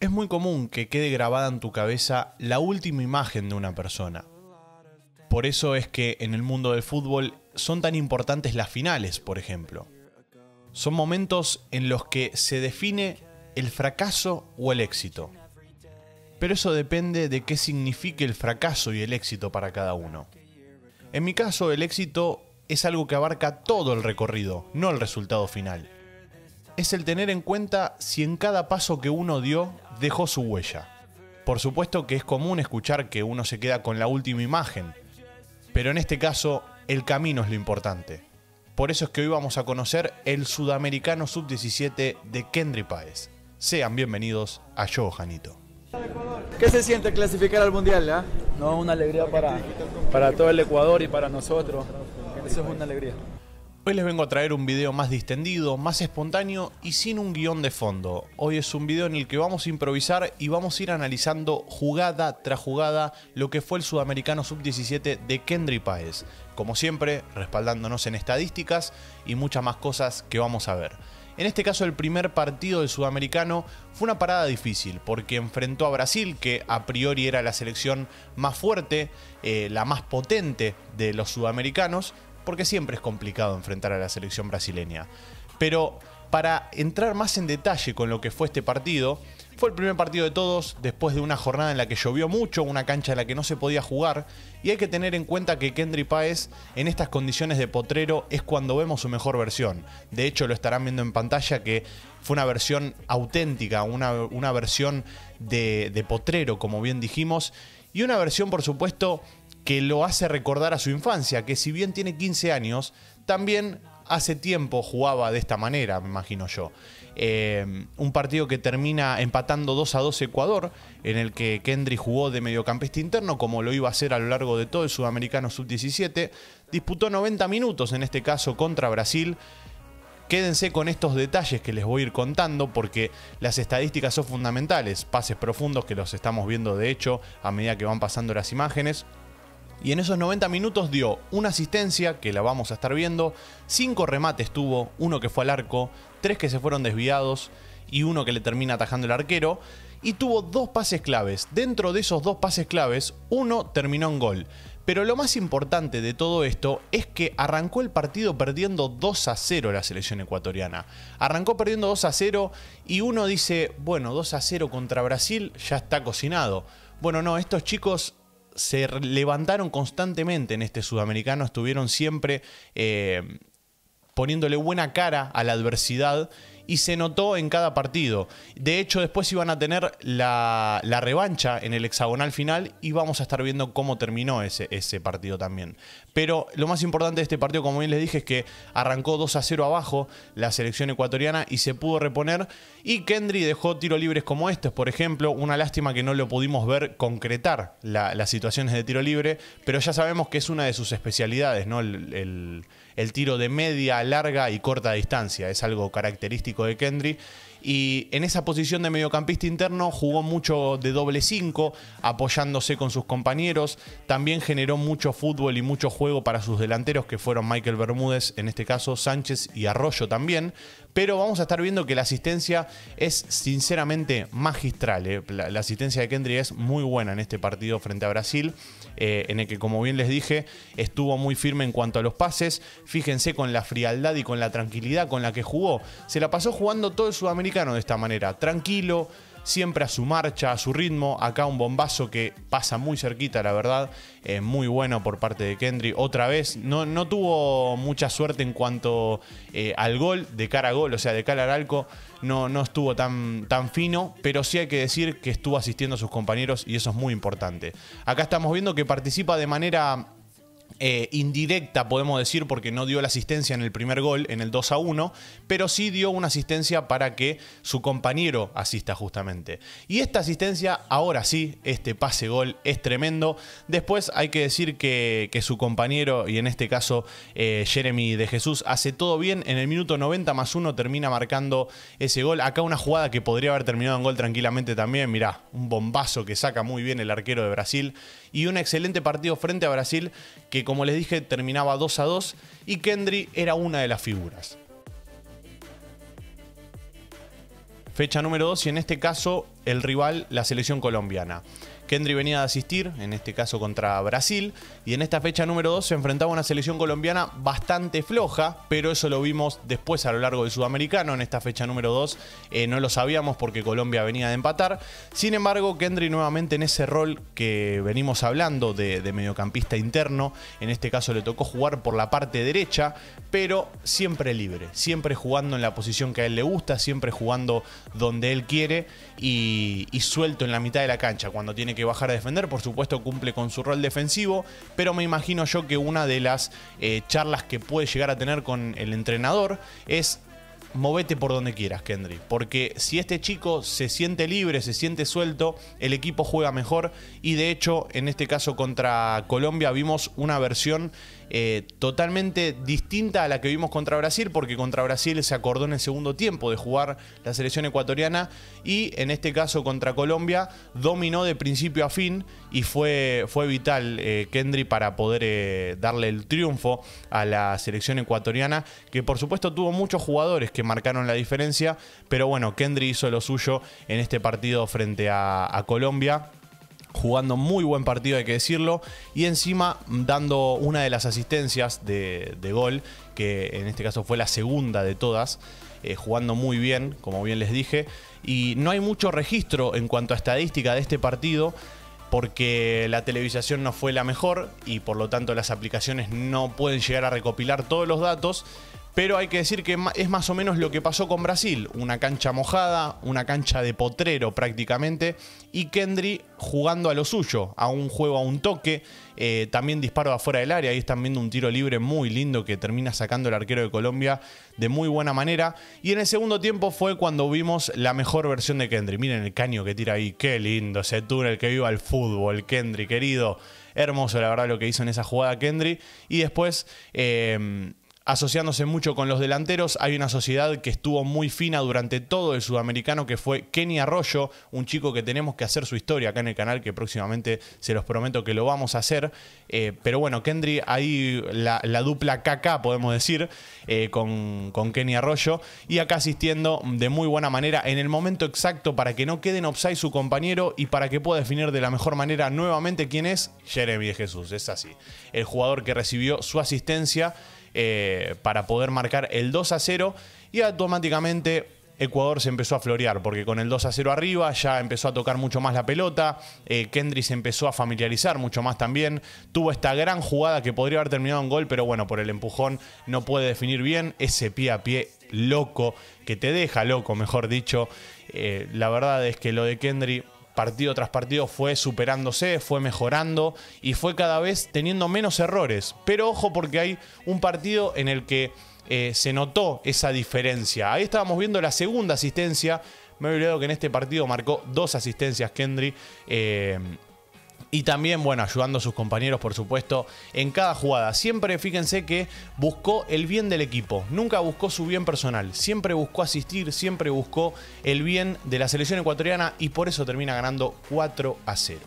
Es muy común que quede grabada en tu cabeza la última imagen de una persona. Por eso es que en el mundo del fútbol son tan importantes las finales, por ejemplo. Son momentos en los que se define el fracaso o el éxito. Pero eso depende de qué signifique el fracaso y el éxito para cada uno. En mi caso, el éxito es algo que abarca todo el recorrido, no el resultado final es el tener en cuenta si en cada paso que uno dio dejó su huella. Por supuesto que es común escuchar que uno se queda con la última imagen, pero en este caso el camino es lo importante. Por eso es que hoy vamos a conocer el sudamericano sub-17 de Kendry Páez. Sean bienvenidos a Yo Janito. ¿Qué se siente clasificar al Mundial? Ah? No, una alegría para, para todo el Ecuador y para nosotros. Eso es una alegría. Hoy les vengo a traer un video más distendido, más espontáneo y sin un guión de fondo. Hoy es un video en el que vamos a improvisar y vamos a ir analizando jugada tras jugada lo que fue el sudamericano sub-17 de Kendry Páez. Como siempre, respaldándonos en estadísticas y muchas más cosas que vamos a ver. En este caso el primer partido del sudamericano fue una parada difícil porque enfrentó a Brasil, que a priori era la selección más fuerte, eh, la más potente de los sudamericanos, porque siempre es complicado enfrentar a la selección brasileña. Pero para entrar más en detalle con lo que fue este partido, fue el primer partido de todos después de una jornada en la que llovió mucho, una cancha en la que no se podía jugar, y hay que tener en cuenta que Kendry Paez, en estas condiciones de potrero es cuando vemos su mejor versión. De hecho, lo estarán viendo en pantalla que fue una versión auténtica, una, versión de, de potrero, como bien dijimos, y una versión, por supuesto, que lo hace recordar a su infancia, que si bien tiene 15 años, también hace tiempo jugaba de esta manera, me imagino yo. Eh, un partido que termina empatando 2 a 2 Ecuador, en el que Kendry jugó de mediocampista interno, como lo iba a hacer a lo largo de todo el sudamericano sub-17. Disputó 90 minutos, en este caso contra Brasil. Quédense con estos detalles que les voy a ir contando porque las estadísticas son fundamentales. Pases profundos que los estamos viendo de hecho a medida que van pasando las imágenes y en esos 90 minutos dio una asistencia, que la vamos a estar viendo, cinco remates tuvo, uno que fue al arco, tres que se fueron desviados y uno que le termina atajando el arquero, y tuvo dos pases claves. Dentro de esos dos pases claves, uno terminó en gol. Pero lo más importante de todo esto es que arrancó el partido perdiendo 2 a 0 la selección ecuatoriana. Arrancó perdiendo 2 a 0 y uno dice, bueno, 2 a 0 contra Brasil ya está cocinado. Bueno, no, estos chicos se levantaron constantemente en este sudamericano, estuvieron siempre eh, poniéndole buena cara a la adversidad y se notó en cada partido. De hecho, después iban a tener la, revancha en el hexagonal final y vamos a estar viendo cómo terminó ese, ese partido también. Pero lo más importante de este partido, como bien les dije, es que arrancó 2 a 0 abajo la selección ecuatoriana y se pudo reponer. Y Kendry dejó tiros libres como estos, por ejemplo. Una lástima que no lo pudimos ver concretar las situaciones de tiro libre, pero ya sabemos que es una de sus especialidades, ¿no? el el tiro de media, larga y corta distancia. Es algo característico de Kendry. Y en esa posición de mediocampista interno jugó mucho de doble 5, apoyándose con sus compañeros. También generó mucho fútbol y mucho juego para sus delanteros, que fueron Michael Bermúdez, en este caso Sánchez y Arroyo también. Pero vamos a estar viendo que la asistencia es sinceramente magistral. Eh. La, asistencia de Kendry es muy buena en este partido frente a Brasil, eh, en el que, como bien les dije, estuvo muy firme en cuanto a los pases. Fíjense con la frialdad y con la tranquilidad con la que jugó. Se la pasó jugando todo el sudamericano de esta manera, tranquilo siempre a su marcha, a su ritmo. Acá un bombazo que pasa muy cerquita, la verdad. Eh, muy bueno por parte de Kendry. Otra vez, no, no tuvo mucha suerte en cuanto eh, al gol, de cara a gol, o sea, de cara al No, no estuvo tan, tan fino, pero sí hay que decir que estuvo asistiendo a sus compañeros y eso es muy importante. Acá estamos viendo que participa de manera eh, indirecta, podemos decir, porque no dio la asistencia en el primer gol, en el 2 a 1, pero sí dio una asistencia para que su compañero asista justamente. Y esta asistencia, ahora sí, este pase gol es tremendo. Después hay que decir que, su compañero, y en este caso eh, Jeremy de Jesús, hace todo bien. En el minuto 90 más 1 termina marcando ese gol. Acá una jugada que podría haber terminado en gol tranquilamente también. Mirá, un bombazo que saca muy bien el arquero de Brasil. Y un excelente partido frente a Brasil que como les dije terminaba 2 a 2 y Kendry era una de las figuras. Fecha número 2 y en este caso el rival la selección colombiana. Kendry venía de asistir, en este caso contra Brasil, y en esta fecha número 2 se enfrentaba a una selección colombiana bastante floja, pero eso lo vimos después a lo largo del sudamericano, en esta fecha número 2 eh, no lo sabíamos porque Colombia venía de empatar, sin embargo Kendry nuevamente en ese rol que venimos hablando de, mediocampista interno, en este caso le tocó jugar por la parte derecha, pero siempre libre, siempre jugando en la posición que a él le gusta, siempre jugando donde él quiere y, y suelto en la mitad de la cancha cuando tiene que que bajar a defender, por supuesto cumple con su rol defensivo, pero me imagino yo que una de las eh, charlas que puede llegar a tener con el entrenador es movete por donde quieras, Kendry. Porque si este chico se siente libre, se siente suelto, el equipo juega mejor. Y de hecho, en este caso contra Colombia, vimos una versión eh, totalmente distinta a la que vimos contra Brasil, porque contra Brasil se acordó en el segundo tiempo de jugar la selección ecuatoriana y en este caso contra Colombia dominó de principio a fin y fue, fue vital eh, Kendry para poder eh, darle el triunfo a la selección ecuatoriana, que por supuesto tuvo muchos jugadores que marcaron la diferencia, pero bueno, Kendry hizo lo suyo en este partido frente a Colombia jugando muy buen partido, hay que decirlo, y encima dando una de las asistencias de, gol, que en este caso fue la segunda de todas, eh, jugando muy bien, como bien les dije, y no hay mucho registro en cuanto a estadística de este partido, porque la televisación no fue la mejor y por lo tanto las aplicaciones no pueden llegar a recopilar todos los datos, pero hay que decir que es más o menos lo que pasó con Brasil, una cancha mojada, una cancha de potrero prácticamente, y Kendry jugando a lo suyo, a un juego, a un toque, eh, también disparo afuera del área, ahí están viendo un tiro libre muy lindo que termina sacando el arquero de Colombia de muy buena manera, y en el segundo tiempo fue cuando vimos la mejor versión de Kendry, miren el caño que tira ahí, qué lindo ese túnel, que viva el fútbol, Kendry querido, hermoso la verdad lo que hizo en esa jugada Kendry, y después... Eh, asociándose mucho con los delanteros. Hay una sociedad que estuvo muy fina durante todo el sudamericano, que fue Kenny Arroyo, un chico que tenemos que hacer su historia acá en el canal, que próximamente se los prometo que lo vamos a hacer. Eh, pero bueno, Kendry, ahí la, dupla KK, podemos decir, eh, con, Kenny Arroyo, y acá asistiendo de muy buena manera en el momento exacto para que no queden offside su compañero y para que pueda definir de la mejor manera nuevamente quién es Jeremy de Jesús. Es así, el jugador que recibió su asistencia. Eh, para poder marcar el 2 a 0 y automáticamente Ecuador se empezó a florear, porque con el 2 a 0 arriba ya empezó a tocar mucho más la pelota, eh, Kendry se empezó a familiarizar mucho más también, tuvo esta gran jugada que podría haber terminado en gol, pero bueno, por el empujón no puede definir bien ese pie a pie loco, que te deja loco, mejor dicho. Eh, la verdad es que lo de Kendry partido tras partido fue superándose, fue mejorando y fue cada vez teniendo menos errores. Pero ojo porque hay un partido en el que eh, se notó esa diferencia. Ahí estábamos viendo la segunda asistencia. Me he olvidado que en este partido marcó dos asistencias Kendry. Eh, y también, bueno, ayudando a sus compañeros, por supuesto, en cada jugada. Siempre fíjense que buscó el bien del equipo, nunca buscó su bien personal, siempre buscó asistir, siempre buscó el bien de la selección ecuatoriana y por eso termina ganando 4 a 0.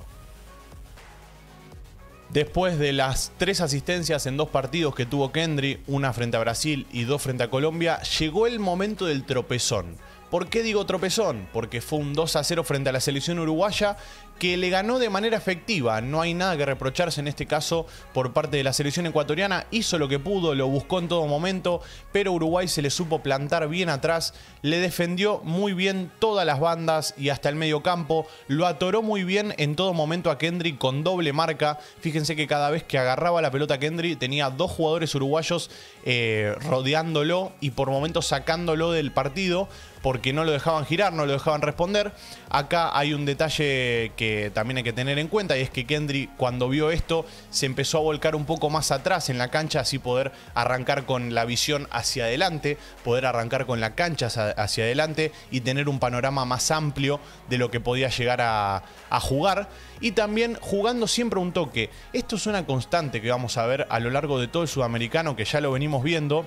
Después de las tres asistencias en dos partidos que tuvo Kendry, una frente a Brasil y dos frente a Colombia, llegó el momento del tropezón. ¿Por qué digo tropezón? Porque fue un 2 a 0 frente a la selección uruguaya que le ganó de manera efectiva. No hay nada que reprocharse en este caso por parte de la selección ecuatoriana. Hizo lo que pudo, lo buscó en todo momento, pero Uruguay se le supo plantar bien atrás, le defendió muy bien todas las bandas y hasta el medio campo, lo atoró muy bien en todo momento a Kendry con doble marca. Fíjense que cada vez que agarraba la pelota Kendry tenía dos jugadores uruguayos eh, rodeándolo y por momentos sacándolo del partido porque no lo dejaban girar, no lo dejaban responder. Acá hay un detalle que también hay que tener en cuenta y es que Kendry cuando vio esto se empezó a volcar un poco más atrás en la cancha, así poder arrancar con la visión hacia adelante, poder arrancar con la cancha hacia adelante y tener un panorama más amplio de lo que podía llegar a, jugar. Y también jugando siempre un toque. Esto es una constante que vamos a ver a lo largo de todo el sudamericano, que ya lo venimos viendo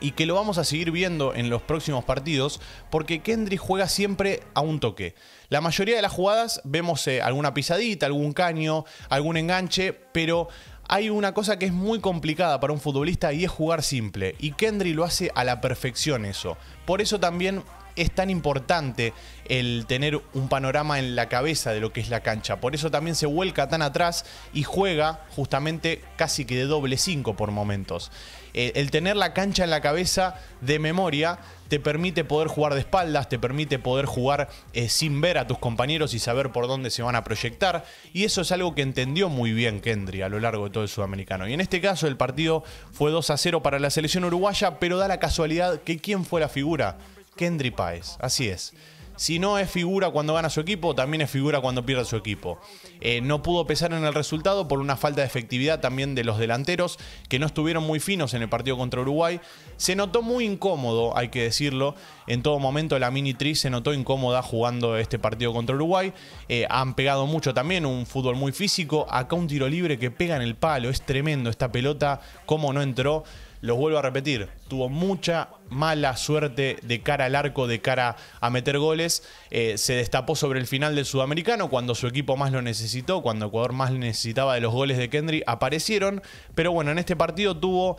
y que lo vamos a seguir viendo en los próximos partidos, porque Kendry juega siempre a un toque. La mayoría de las jugadas vemos eh, alguna pisadita, algún caño, algún enganche, pero hay una cosa que es muy complicada para un futbolista y es jugar simple. Y Kendry lo hace a la perfección eso. Por eso también es tan importante el tener un panorama en la cabeza de lo que es la cancha. Por eso también se vuelca tan atrás y juega justamente casi que de doble 5 por momentos. Eh, el tener la cancha en la cabeza de memoria te permite poder jugar de espaldas, te permite poder jugar eh, sin ver a tus compañeros y saber por dónde se van a proyectar. Y eso es algo que entendió muy bien Kendry a lo largo de todo el sudamericano. Y en este caso el partido fue 2 a 0 para la selección uruguaya, pero da la casualidad que quién fue la figura. Kendry Páez, así es. Si no es figura cuando gana su equipo, también es figura cuando pierde su equipo. Eh, no pudo pesar en el resultado por una falta de efectividad también de los delanteros, que no estuvieron muy finos en el partido contra Uruguay. Se notó muy incómodo, hay que decirlo, en todo momento la Mini Tri se notó incómoda jugando este partido contra Uruguay. Eh, han pegado mucho también, un fútbol muy físico. Acá un tiro libre que pega en el palo, es tremendo esta pelota, cómo no entró los vuelvo a repetir, tuvo mucha mala suerte de cara al arco, de cara a meter goles. Eh, se destapó sobre el final del sudamericano cuando su equipo más lo necesitó, cuando Ecuador más necesitaba de los goles de Kendry, aparecieron. Pero bueno, en este partido tuvo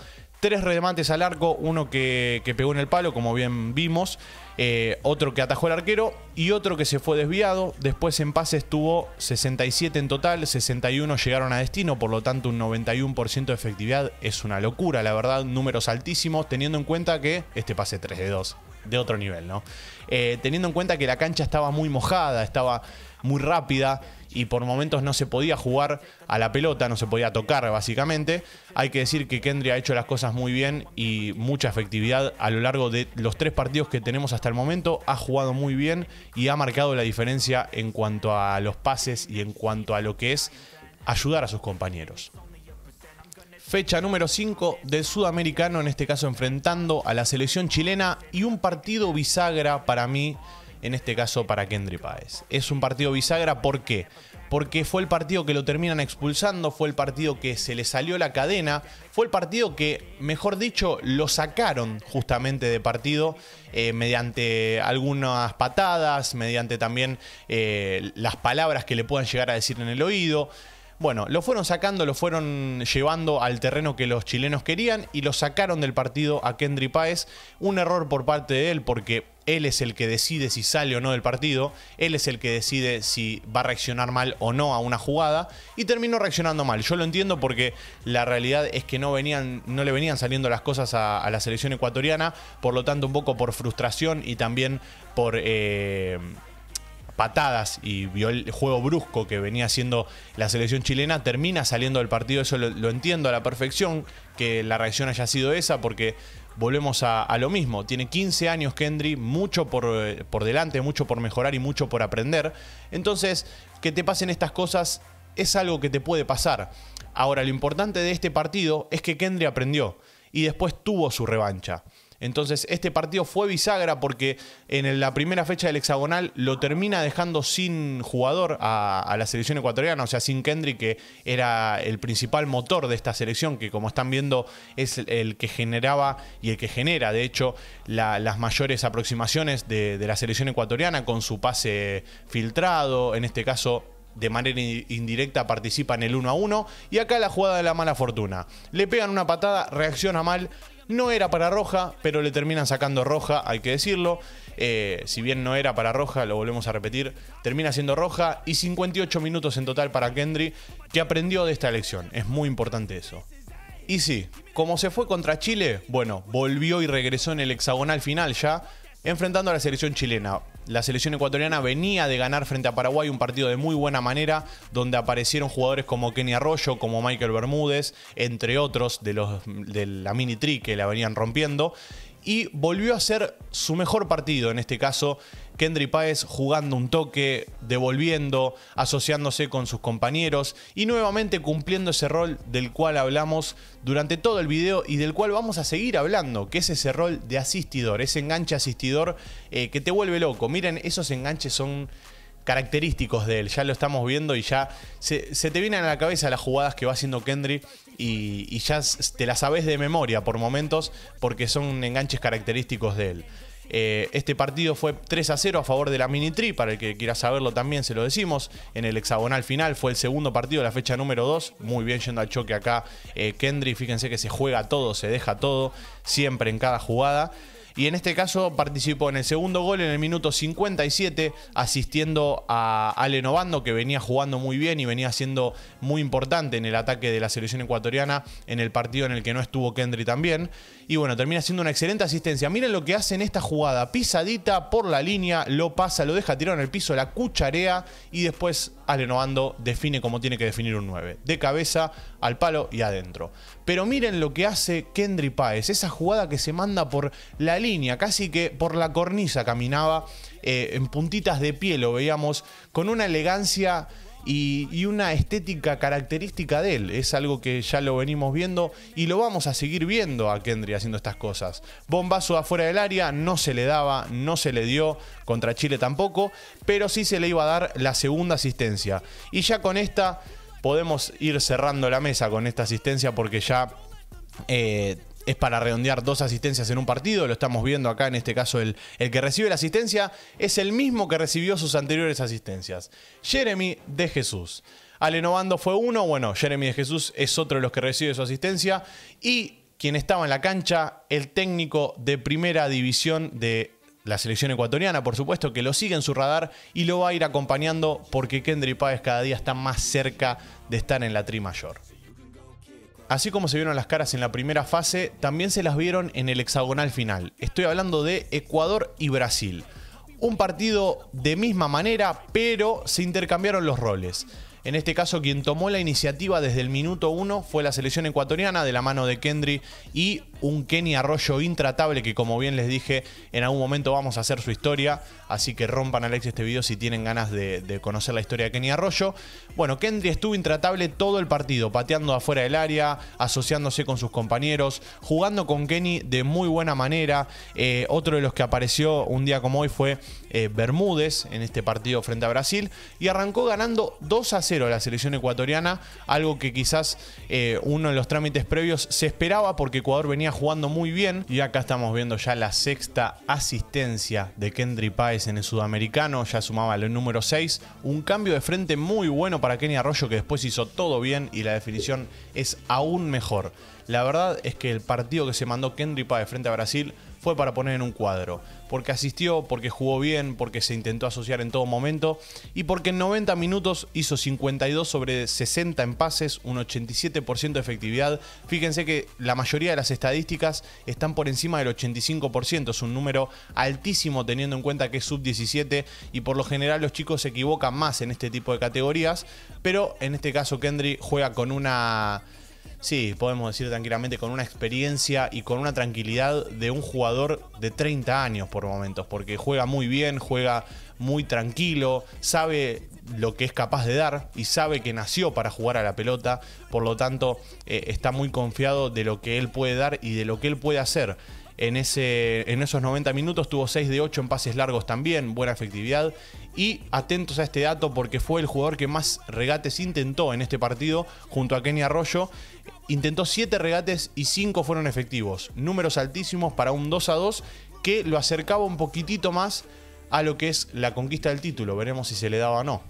tres remates al arco, uno que, pegó en el palo, como bien vimos, eh, otro que atajó el arquero y otro que se fue desviado. Después en pases tuvo 67 en total, 61 llegaron a destino, por lo tanto un 91% de efectividad es una locura, la verdad, números altísimos, teniendo en cuenta que este pase 3 de 2 de otro nivel, ¿no? Eh, teniendo en cuenta que la cancha estaba muy mojada, estaba muy rápida y por momentos no se podía jugar a la pelota, no se podía tocar básicamente. Hay que decir que Kendry ha hecho las cosas muy bien y mucha efectividad a lo largo de los tres partidos que tenemos hasta el momento. Ha jugado muy bien y ha marcado la diferencia en cuanto a los pases y en cuanto a lo que es ayudar a sus compañeros fecha número 5 del sudamericano, en este caso enfrentando a la selección chilena y un partido bisagra para mí, en este caso para Kendry Páez. Es un partido bisagra, ¿por qué? Porque fue el partido que lo terminan expulsando, fue el partido que se le salió la cadena, fue el partido que, mejor dicho, lo sacaron justamente de partido eh, mediante algunas patadas, mediante también eh, las palabras que le puedan llegar a decir en el oído. Bueno, lo fueron sacando, lo fueron llevando al terreno que los chilenos querían y lo sacaron del partido a Kendry Páez. Un error por parte de él porque él es el que decide si sale o no del partido, él es el que decide si va a reaccionar mal o no a una jugada y terminó reaccionando mal. Yo lo entiendo porque la realidad es que no, venían, no le venían saliendo las cosas a, la selección ecuatoriana, por lo tanto un poco por frustración y también por... Eh, patadas y vio el juego brusco que venía haciendo la selección chilena, termina saliendo del partido. Eso lo, entiendo a la perfección, que la reacción haya sido esa, porque volvemos a, lo mismo. Tiene 15 años Kendry, mucho por, eh, por delante, mucho por mejorar y mucho por aprender. Entonces, que te pasen estas cosas es algo que te puede pasar. Ahora, lo importante de este partido es que Kendry aprendió y después tuvo su revancha. Entonces, este partido fue bisagra porque en la primera fecha del hexagonal lo termina dejando sin jugador a, la selección ecuatoriana, o sea, sin Kendrick, que era el principal motor de esta selección, que como están viendo es el que generaba y el que genera, de hecho, las mayores aproximaciones de, de la selección ecuatoriana con su pase filtrado, en este caso de manera indirecta participa en el 1 a 1. Y acá la jugada de la mala fortuna. Le pegan una patada, reacciona mal, no era para roja, pero le terminan sacando roja, hay que decirlo. Eh, si bien no era para roja, lo volvemos a repetir, termina siendo roja y 58 minutos en total para Kendry, que aprendió de esta elección. Es muy importante eso. Y sí, como se fue contra Chile, bueno, volvió y regresó en el hexagonal final ya, enfrentando a la selección chilena. La selección ecuatoriana venía de ganar frente a Paraguay un partido de muy buena manera, donde aparecieron jugadores como Kenny Arroyo, como Michael Bermúdez, entre otros de, los, de la mini tri que la venían rompiendo y volvió a ser su mejor partido, en este caso Kendry Páez jugando un toque, devolviendo, asociándose con sus compañeros y nuevamente cumpliendo ese rol del cual hablamos durante todo el video y del cual vamos a seguir hablando, que es ese rol de asistidor, ese enganche asistidor eh, que te vuelve loco. Miren, esos enganches son característicos de él, ya lo estamos viendo y ya se, se te vienen a la cabeza las jugadas que va haciendo Kendry y, ya te la sabes de memoria por momentos porque son enganches característicos de él. Eh, este partido fue 3 a 0 a favor de la Mini Tree. para el que quiera saberlo también se lo decimos. En el hexagonal final fue el segundo partido de la fecha número 2. Muy bien yendo al choque acá eh, Kendry. Fíjense que se juega todo, se deja todo, siempre en cada jugada. Y en este caso participó en el segundo gol en el minuto 57, asistiendo a Ale Novando, que venía jugando muy bien y venía siendo muy importante en el ataque de la selección ecuatoriana en el partido en el que no estuvo Kendry también. Y bueno, termina siendo una excelente asistencia. Miren lo que hace en esta jugada. Pisadita por la línea, lo pasa, lo deja tirar en el piso, la cucharea y después Alenovando define como tiene que definir un 9. De cabeza, al palo y adentro. Pero miren lo que hace Kendry Páez. Esa jugada que se manda por la línea, casi que por la cornisa caminaba eh, en puntitas de pie, lo veíamos, con una elegancia y, una estética característica de él. Es algo que ya lo venimos viendo y lo vamos a seguir viendo a Kendry haciendo estas cosas. Bombazo afuera del área, no se le daba, no se le dio, contra Chile tampoco, pero sí se le iba a dar la segunda asistencia. Y ya con esta podemos ir cerrando la mesa con esta asistencia porque ya... Eh, es para redondear dos asistencias en un partido, lo estamos viendo acá en este caso el, el que recibe la asistencia es el mismo que recibió sus anteriores asistencias, Jeremy de Jesús. Alenovando fue uno, bueno, Jeremy de Jesús es otro de los que recibe su asistencia y quien estaba en la cancha, el técnico de primera división de la selección ecuatoriana, por supuesto, que lo sigue en su radar y lo va a ir acompañando porque Kendry Páez cada día está más cerca de estar en la tri mayor. Así como se vieron las caras en la primera fase, también se las vieron en el hexagonal final. Estoy hablando de Ecuador y Brasil. Un partido de misma manera, pero se intercambiaron los roles. En este caso, quien tomó la iniciativa desde el minuto 1 fue la selección ecuatoriana de la mano de Kendry y un Kenny Arroyo intratable que como bien les dije, en algún momento vamos a hacer su historia, así que rompan Alex este video si tienen ganas de, conocer la historia de Kenny Arroyo. Bueno, Kendry estuvo intratable todo el partido, pateando afuera del área, asociándose con sus compañeros, jugando con Kenny de muy buena manera. Eh, otro de los que apareció un día como hoy fue eh, Bermúdez en este partido frente a Brasil y arrancó ganando 2 a 0 la selección ecuatoriana, algo que quizás eh, uno de los trámites previos se esperaba porque Ecuador venía jugando muy bien. Y acá estamos viendo ya la sexta asistencia de Kendry Páez en el sudamericano. Ya sumaba el número 6. Un cambio de frente muy bueno para Kenny Arroyo que después hizo todo bien y la definición es aún mejor. La verdad es que el partido que se mandó Kendry Páez frente a Brasil fue para poner en un cuadro. Porque asistió, porque jugó bien, porque se intentó asociar en todo momento y porque en 90 minutos hizo 52 sobre 60 en pases, un 87% de efectividad. Fíjense que la mayoría de las estadísticas están por encima del 85%, es un número altísimo teniendo en cuenta que es sub-17 y por lo general los chicos se equivocan más en este tipo de categorías, pero en este caso Kendry juega con una sí, podemos decir tranquilamente, con una experiencia y con una tranquilidad de un jugador de 30 años por momentos, porque juega muy bien, juega muy tranquilo, sabe lo que es capaz de dar y sabe que nació para jugar a la pelota, por lo tanto eh, está muy confiado de lo que él puede dar y de lo que él puede hacer. En, ese, en esos 90 minutos tuvo 6 de 8 en pases largos también, buena efectividad. Y atentos a este dato porque fue el jugador que más regates intentó en este partido junto a Kenny Arroyo Intentó 7 regates y 5 fueron efectivos. Números altísimos para un 2 a 2 que lo acercaba un poquitito más a lo que es la conquista del título. Veremos si se le daba o no.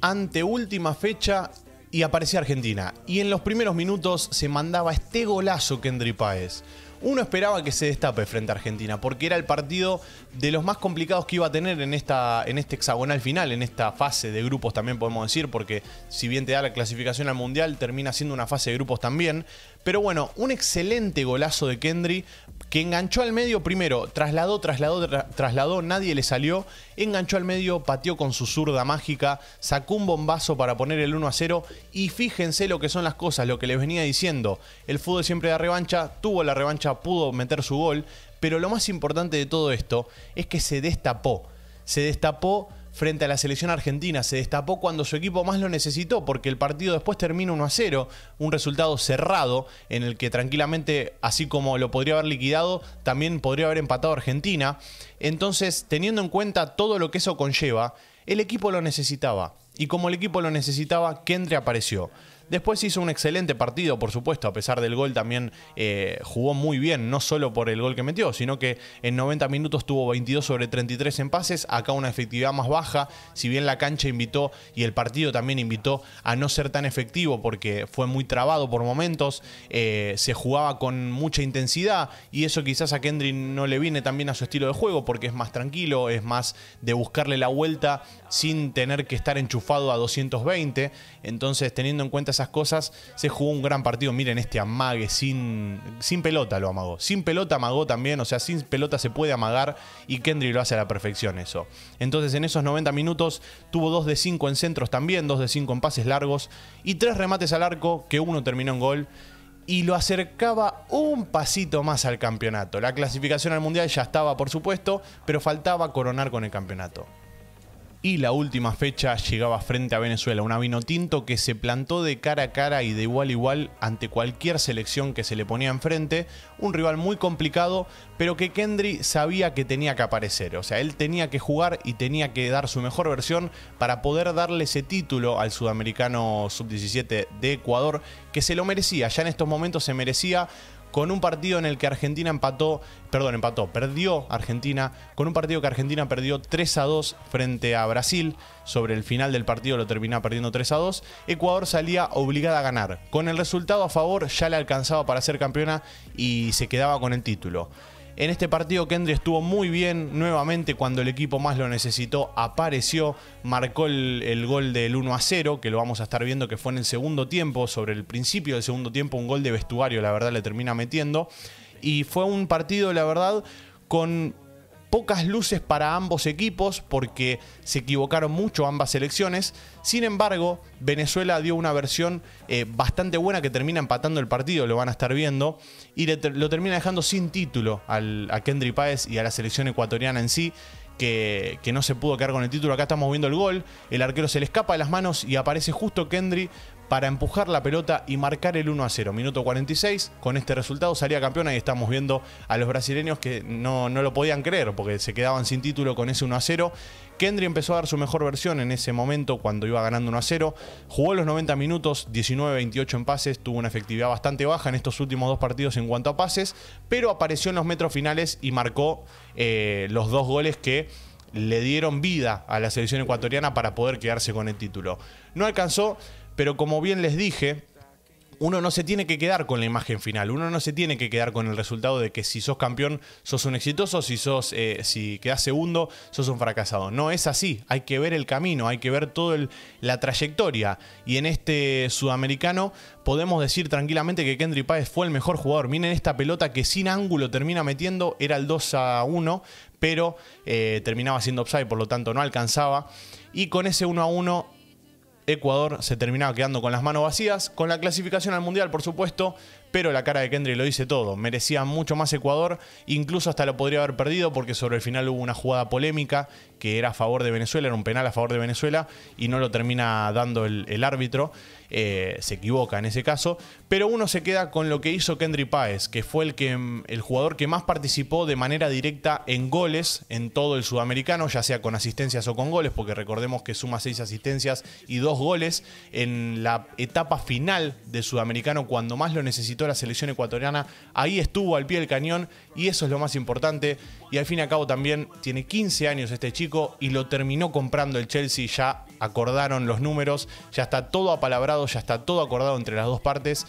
Ante última fecha y aparecía Argentina. Y en los primeros minutos se mandaba este golazo Kendry Páez uno esperaba que se destape frente a Argentina, porque era el partido de los más complicados que iba a tener en, esta, en este hexagonal final, en esta fase de grupos también podemos decir, porque si bien te da la clasificación al Mundial, termina siendo una fase de grupos también. Pero bueno, un excelente golazo de Kendry que enganchó al medio primero, trasladó, trasladó, trasladó, nadie le salió, enganchó al medio, pateó con su zurda mágica, sacó un bombazo para poner el 1 a 0 y fíjense lo que son las cosas, lo que les venía diciendo, el fútbol siempre da revancha, tuvo la revancha, pudo meter su gol, pero lo más importante de todo esto es que se destapó, se destapó frente a la selección argentina. Se destapó cuando su equipo más lo necesitó, porque el partido después termina 1 a 0, un resultado cerrado en el que tranquilamente, así como lo podría haber liquidado, también podría haber empatado Argentina. Entonces, teniendo en cuenta todo lo que eso conlleva, el equipo lo necesitaba. Y como el equipo lo necesitaba, Kendry apareció. Después hizo un excelente partido, por supuesto, a pesar del gol también eh, jugó muy bien, no solo por el gol que metió, sino que en 90 minutos tuvo 22 sobre 33 en pases, acá una efectividad más baja, si bien la cancha invitó y el partido también invitó a no ser tan efectivo porque fue muy trabado por momentos, eh, se jugaba con mucha intensidad y eso quizás a Kendry no le viene también a su estilo de juego porque es más tranquilo, es más de buscarle la vuelta sin tener que estar enchufado a 220, entonces teniendo en cuenta esa cosas, se jugó un gran partido. Miren este amague sin, sin pelota lo amagó. Sin pelota amagó también, o sea, sin pelota se puede amagar y Kendry lo hace a la perfección eso. Entonces en esos 90 minutos tuvo 2 de 5 en centros también, 2 de 5 en pases largos y 3 remates al arco, que uno terminó en gol y lo acercaba un pasito más al campeonato. La clasificación al Mundial ya estaba, por supuesto, pero faltaba coronar con el campeonato y la última fecha llegaba frente a Venezuela, una tinto que se plantó de cara a cara y de igual a igual ante cualquier selección que se le ponía enfrente, un rival muy complicado, pero que Kendry sabía que tenía que aparecer, o sea, él tenía que jugar y tenía que dar su mejor versión para poder darle ese título al sudamericano sub-17 de Ecuador, que se lo merecía, ya en estos momentos se merecía con un partido en el que Argentina empató, perdón, empató, perdió Argentina, con un partido que Argentina perdió 3 a 2 frente a Brasil, sobre el final del partido lo termina perdiendo 3 a 2, Ecuador salía obligada a ganar. Con el resultado a favor ya le alcanzaba para ser campeona y se quedaba con el título. En este partido Kendry estuvo muy bien, nuevamente cuando el equipo más lo necesitó apareció, marcó el, el, gol del 1 a 0, que lo vamos a estar viendo que fue en el segundo tiempo, sobre el principio del segundo tiempo, un gol de vestuario, la verdad le termina metiendo. Y fue un partido, la verdad, con pocas luces para ambos equipos porque se equivocaron mucho ambas selecciones. Sin embargo, Venezuela dio una versión eh, bastante buena que termina empatando el partido, lo van a estar viendo, y lo termina dejando sin título a Kendry Páez y a la selección ecuatoriana en sí. Que, que, no se pudo quedar con el título. Acá estamos viendo el gol. El arquero se le escapa de las manos y aparece justo Kendry para empujar la pelota y marcar el 1 a 0. Minuto 46, con este resultado salía campeona y estamos viendo a los brasileños que no, lo podían creer porque se quedaban sin título con ese 1 a 0. Kendry empezó a dar su mejor versión en ese momento cuando iba ganando 1 a 0. Jugó los 90 minutos, 19-28 en pases, tuvo una efectividad bastante baja en estos últimos dos partidos en cuanto a pases, pero apareció en los metros finales y marcó eh, los dos goles que le dieron vida a la selección ecuatoriana para poder quedarse con el título. No alcanzó, pero como bien les dije, uno no se tiene que quedar con la imagen final, uno no se tiene que quedar con el resultado de que si sos campeón sos un exitoso, si sos eh, si quedás segundo sos un fracasado. No es así, hay que ver el camino, hay que ver toda la trayectoria y en este sudamericano podemos decir tranquilamente que Kendry Páez fue el mejor jugador. Miren esta pelota que sin ángulo termina metiendo, era el 2 a 1, pero eh, terminaba siendo upside... por lo tanto no alcanzaba y con ese 1 a 1 Ecuador se terminaba quedando con las manos vacías, con la clasificación al Mundial, por supuesto, pero la cara de Kendry lo dice todo. Merecía mucho más Ecuador, incluso hasta lo podría haber perdido porque sobre el final hubo una jugada polémica que era a favor de Venezuela, era un penal a favor de Venezuela y no lo termina dando el, árbitro. Eh, se equivoca en ese caso, pero uno se queda con lo que hizo Kendry Páez, que fue el, que, el jugador que más participó de manera directa en goles en todo el sudamericano, ya sea con asistencias o con goles, porque recordemos que suma seis asistencias y dos goles en la etapa final de sudamericano cuando más lo necesitó la selección ecuatoriana, ahí estuvo al pie del cañón y eso es lo más importante. Y al fin y al cabo también tiene 15 años este chico y lo terminó comprando el Chelsea, ya acordaron los números, ya está todo apalabrado, ya está todo acordado entre las dos partes.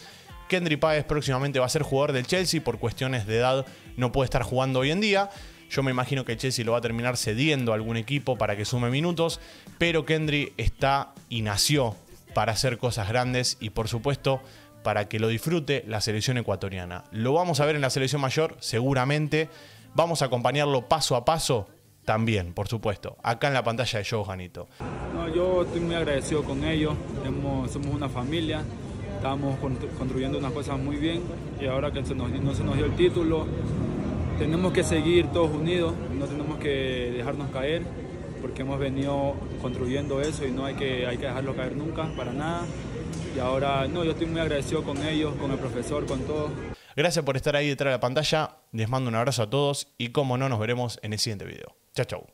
Kendry Páez próximamente va a ser jugador del Chelsea por cuestiones de edad, no puede estar jugando hoy en día. Yo me imagino que Chelsea lo va a terminar cediendo a algún equipo para que sume minutos, pero Kendry está y nació para hacer cosas grandes y por supuesto para que lo disfrute la selección ecuatoriana. Lo vamos a ver en la selección mayor, seguramente. Vamos a acompañarlo paso a paso también, por supuesto, acá en la pantalla de Show Janito. yo estoy muy agradecido con ellos, somos una familia, estamos construyendo unas cosas muy bien y ahora que no se nos dio el título, tenemos que seguir todos unidos, no tenemos que dejarnos caer porque hemos venido construyendo eso y no hay que, hay que dejarlo caer nunca, para nada y ahora no, yo estoy muy agradecido con ellos, con el profesor, con todo Gracias por estar ahí detrás de la pantalla, les mando un abrazo a todos y como no, nos veremos en el siguiente video. Chao, chao.